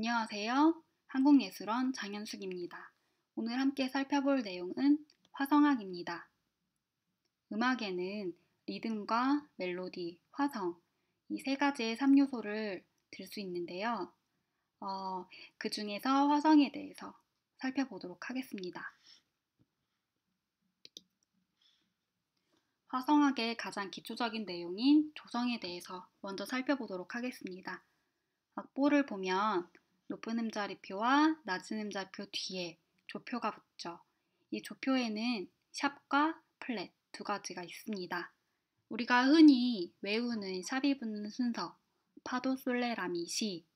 안녕하세요. 한국예술원 장현숙입니다. 오늘 함께 살펴볼 내용은 화성학입니다. 음악에는 리듬과 멜로디, 화성 이 세 가지의 3요소를 들 수 있는데요. 어, 그 중에서 화성에 대해서 살펴보도록 하겠습니다. 화성학의 가장 기초적인 내용인 조성에 대해서 먼저 살펴보도록 하겠습니다. 악보를 보면 높은 음자리표와 낮은 음자리표 뒤에 조표가 붙죠. 이 조표에는 샵과 플랫 두 가지가 있습니다. 우리가 흔히 외우는 샵이 붙는 순서, 파도 솔레라미 시,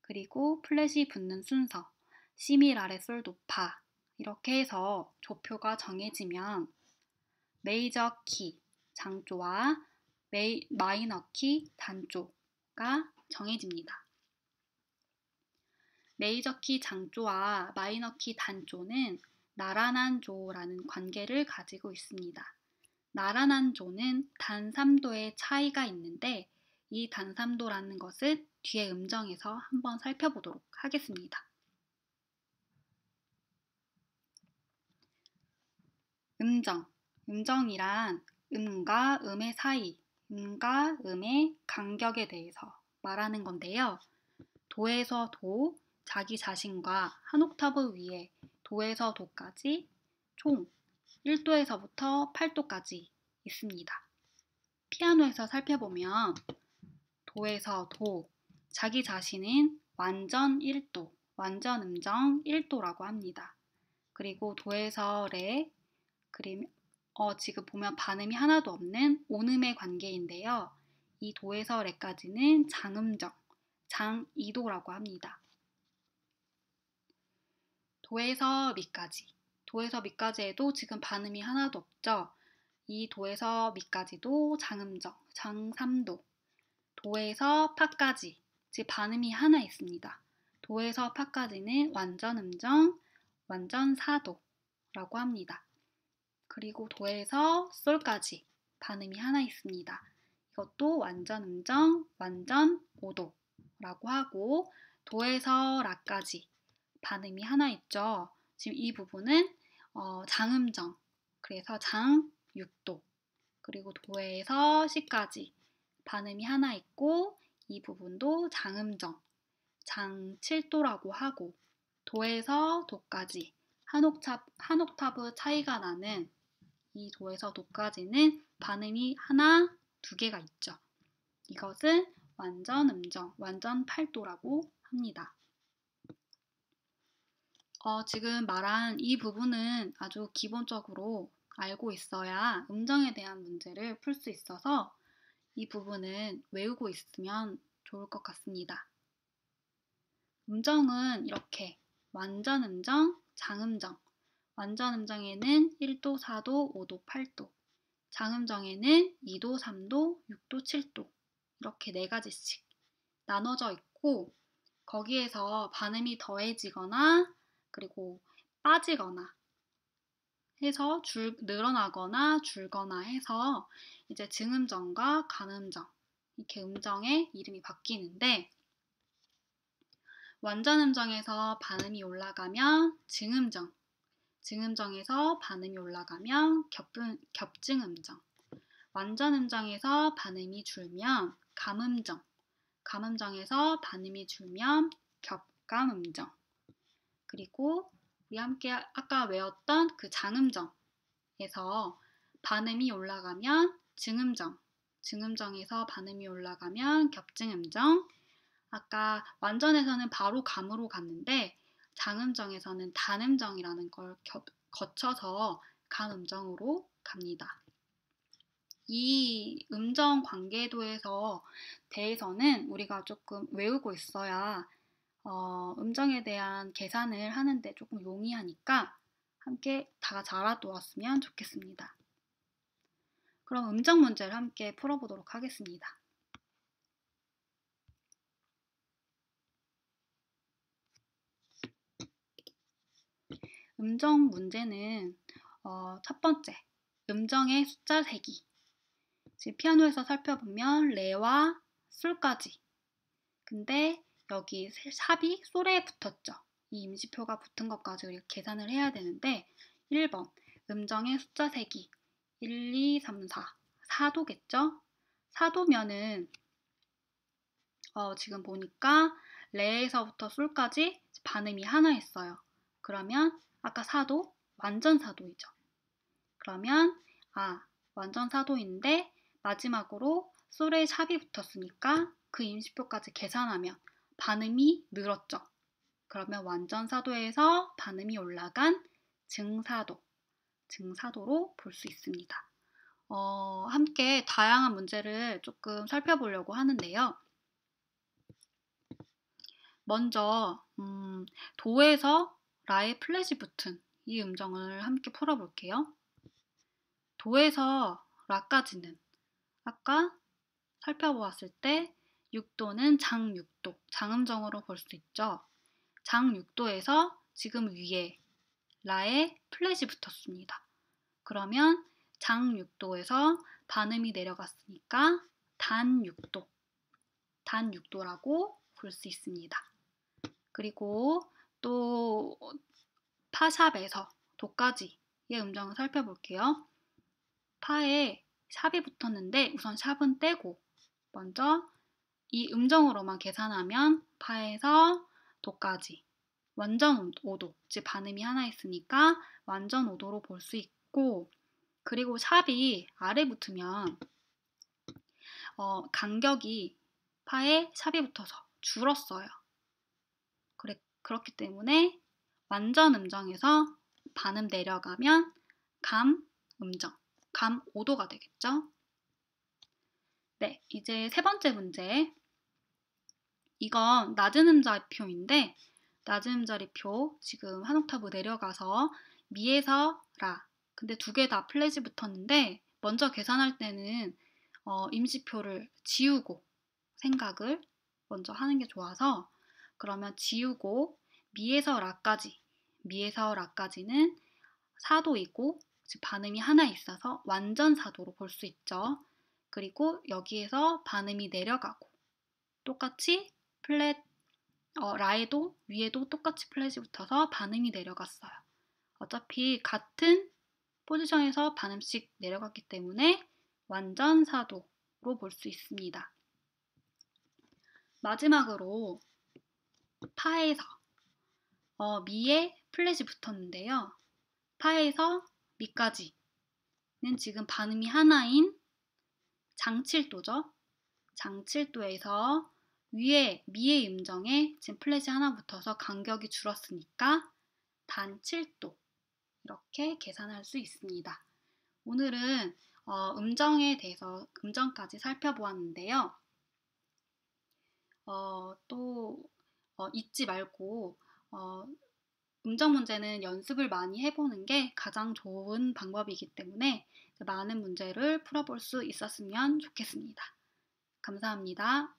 그리고 플랫이 붙는 순서, 시밀아레 솔도파 이렇게 해서 조표가 정해지면 메이저 키 장조와 메이, 마이너 키 단조가 정해집니다. 레이저키 장조와 마이너키 단조는 나란한조라는 관계를 가지고 있습니다. 나란한조는 단삼도의 차이가 있는데 이 단삼도라는 것은 뒤에 음정에서 한번 살펴보도록 하겠습니다. 음정. 음정이란 음과 음의 사이, 음과 음의 간격에 대해서 말하는 건데요. 도에서 도, 자기 자신과 한 옥타브 위에 도에서 도까지 총 1도에서부터 8도까지 있습니다. 피아노에서 살펴보면 도에서 도, 자기 자신은 완전 1도, 완전 음정 1도라고 합니다. 그리고 도에서 레, 그림, 어, 지금 보면 반음이 하나도 없는 온음의 관계인데요. 이 도에서 레까지는 장음정, 장 2도라고 합니다. 도에서 미까지. 도에서 미까지에도 지금 반음이 하나도 없죠. 이 도에서 미까지도 장음정, 장삼도. 도에서 파까지, 즉 반음이 하나 있습니다. 도에서 파까지는 완전 음정, 완전 사도라고 합니다. 그리고 도에서 솔까지 반음이 하나 있습니다. 이것도 완전 음정, 완전 오도라고 하고 도에서 라까지 반음이 하나 있죠. 지금 이 부분은 어, 장음정. 그래서 장, 육도. 그리고 도에서 시까지 반음이 하나 있고 이 부분도 장음정. 장 7도라고 하고 도에서 도까지 한 옥탑 한 옥타브 차이가 나는 이 도에서 도까지는 반음이 하나, 두 개가 있죠. 이것은 완전 음정, 완전 8도라고 합니다. 어, 지금 말한 이 부분은 아주 기본적으로 알고 있어야 음정에 대한 문제를 풀 수 있어서 이 부분은 외우고 있으면 좋을 것 같습니다. 음정은 이렇게 완전 음정, 장음정. 완전 음정에는 1도, 4도, 5도, 8도. 장음정에는 2도, 3도, 6도, 7도. 이렇게 네 가지씩 나눠져 있고 거기에서 반음이 더해지거나 그리고 빠지거나 해서 줄, 늘어나거나 줄거나 해서 이제 증음정과 간음정 이렇게 음정의 이름이 바뀌는데 완전음정에서 반음이 올라가면 증음정 증음정에서 반음이 올라가면 겹음, 겹증음정 완전음정에서 반음이 줄면 감음정 감음정에서 반음이 줄면 겹감음정 그리고 우리 함께 아까 외웠던 그 장음정에서 반음이 올라가면 증음정, 증음정에서 반음이 올라가면 겹증음정, 아까 완전에서는 바로 감으로 갔는데 장음정에서는 단음정이라는 걸 겹, 거쳐서 간음정으로 갑니다. 이 음정 관계도에서 대해서는 우리가 조금 외우고 있어야 감정에 대한 계산을 하는데 조금 용이하니까 함께 다 자라 두었으면 좋겠습니다. 그럼 음정 문제를 함께 풀어보도록 하겠습니다. 음정 문제는 어, 첫 번째, 음정의 숫자 세기. 지금 피아노에서 살펴보면 레와 술까지 근데 여기 삽이 소래에 붙었죠. 이 임시표가 붙은 것 가지고 이렇게 계산을 해야 되는데 1번 음정의 숫자 세기 1, 2, 3, 4 4도겠죠? 4도면은 어, 지금 보니까 레에서부터 솔까지 반음이 하나 있어요. 그러면 아까 4도 완전 4도이죠. 그러면 아 완전 4도인데 마지막으로 솔에 샵이 붙었으니까 그 임시표까지 계산하면 반음이 늘었죠. 그러면 완전 사도에서 반음이 올라간 증사도, 증사도로 볼 수 있습니다. 어, 함께 다양한 문제를 조금 살펴보려고 하는데요. 먼저 음, 도에서 라에 플랫이 붙은 이 음정을 함께 풀어볼게요. 도에서 라까지는 아까 살펴보았을 때 육도는 장육도, 장음정으로 볼 수 있죠. 장육도에서 지금 위에 라에 플랫이 붙었습니다. 그러면 장육도에서 반음이 내려갔으니까 단육도, 단육도라고 볼 수 있습니다. 그리고 또 파샵에서 도까지의 음정을 살펴볼게요. 파에 샵이 붙었는데 우선 샵은 떼고 먼저 이 음정으로만 계산하면 파에서 도까지 완전 5도, 즉 반음이 하나 있으니까 완전 5도로 볼 수 있고 그리고 샵이 아래 붙으면 어, 간격이 파에 샵이 붙어서 줄었어요. 그래, 그렇기 때문에 완전 음정에서 반음 내려가면 감 음정, 감 5도가 되겠죠? 네, 이제 세 번째 문제 이건 낮은 음자리표인데 낮은 음자리표 지금 한 옥타브 내려가서 미에서 라 근데 두 개 다 플랫이 붙었는데 먼저 계산할 때는 어, 임시표를 지우고 생각을 먼저 하는 게 좋아서 그러면 지우고 미에서 라까지 미에서 라까지는 사도이고 반음이 하나 있어서 완전 사도로 볼 수 있죠. 그리고 여기에서 반음이 내려가고 똑같이 플랫 어, 라에도 위에도 똑같이 플랫이 붙어서 반음이 내려갔어요. 어차피 같은 포지션에서 반음씩 내려갔기 때문에 완전 사도로 볼 수 있습니다. 마지막으로 파에서 어, 미에 플랫이 붙었는데요. 파에서 미까지는 지금 반음이 하나인 장칠도죠. 장칠도에서 위에 미의 음정에 지금 플랫이 하나 붙어서 간격이 줄었으니까 단 7도 이렇게 계산할 수 있습니다. 오늘은 어, 음정에 대해서 음정까지 살펴보았는데요. 어, 또 어, 잊지 말고 어, 음정 문제는 연습을 많이 해보는 게 가장 좋은 방법이기 때문에 많은 문제를 풀어볼 수 있었으면 좋겠습니다. 감사합니다.